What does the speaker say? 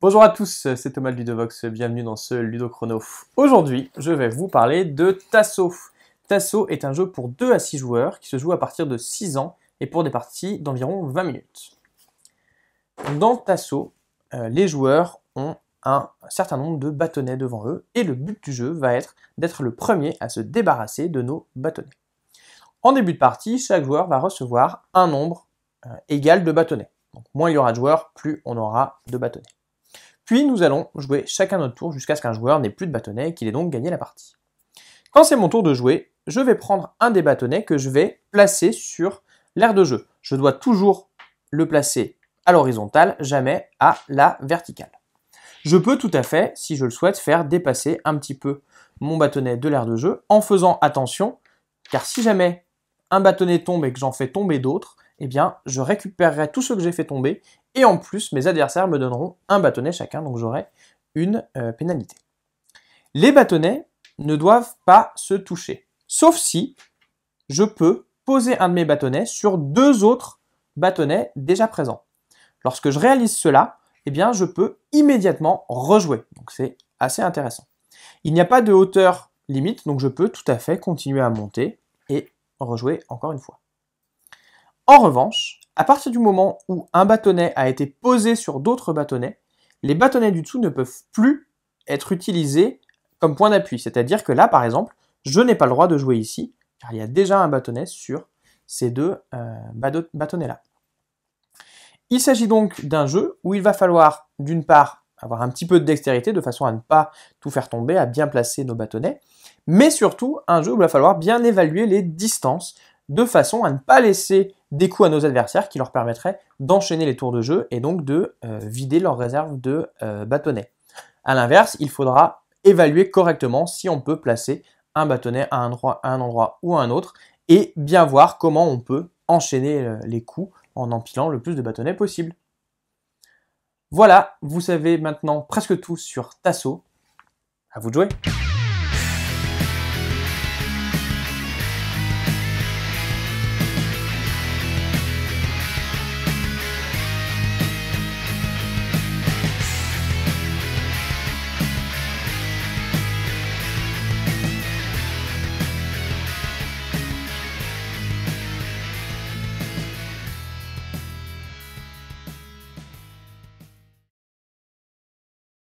Bonjour à tous, c'est Thomas Ludovox, bienvenue dans ce Ludochrono. Aujourd'hui, je vais vous parler de Tasso. Tasso est un jeu pour 2 à 6 joueurs qui se joue à partir de 6 ans et pour des parties d'environ 20 minutes. Dans Tasso, euh, les joueurs ont un certain nombre de bâtonnets devant eux et le but du jeu va être d'être le premier à se débarrasser de nos bâtonnets. En début de partie, chaque joueur va recevoir un nombre euh, égal de bâtonnets. Donc moins il y aura de joueurs, plus on aura de bâtonnets. Puis nous allons jouer chacun notre tour jusqu'à ce qu'un joueur n'ait plus de bâtonnet et qu'il ait donc gagné la partie. Quand c'est mon tour de jouer, je vais prendre un des bâtonnets que je vais placer sur l'aire de jeu. Je dois toujours le placer à l'horizontale, jamais à la verticale. Je peux tout à fait, si je le souhaite, faire dépasser un petit peu mon bâtonnet de l'aire de jeu en faisant attention, car si jamais un bâtonnet tombe et que j'en fais tomber d'autres, eh bien, je récupérerai tout ce que j'ai fait tomber, et en plus, mes adversaires me donneront un bâtonnet chacun, donc j'aurai une euh, pénalité. Les bâtonnets ne doivent pas se toucher, sauf si je peux poser un de mes bâtonnets sur deux autres bâtonnets déjà présents. Lorsque je réalise cela, eh bien, je peux immédiatement rejouer. Donc, c'est assez intéressant. Il n'y a pas de hauteur limite, donc je peux tout à fait continuer à monter et rejouer encore une fois. En revanche, à partir du moment où un bâtonnet a été posé sur d'autres bâtonnets, les bâtonnets du dessous ne peuvent plus être utilisés comme point d'appui. C'est-à-dire que là, par exemple, je n'ai pas le droit de jouer ici, car il y a déjà un bâtonnet sur ces deux euh, bâtonnets-là. Il s'agit donc d'un jeu où il va falloir, d'une part, avoir un petit peu de dextérité de façon à ne pas tout faire tomber, à bien placer nos bâtonnets, mais surtout un jeu où il va falloir bien évaluer les distances de façon à ne pas laisser des coups à nos adversaires qui leur permettraient d'enchaîner les tours de jeu et donc de euh, vider leur réserve de euh, bâtonnets. A l'inverse, il faudra évaluer correctement si on peut placer un bâtonnet à un, endroit, à un endroit ou à un autre et bien voir comment on peut enchaîner euh, les coups en empilant le plus de bâtonnets possible. Voilà, vous savez maintenant presque tout sur Tasso. À vous de jouer!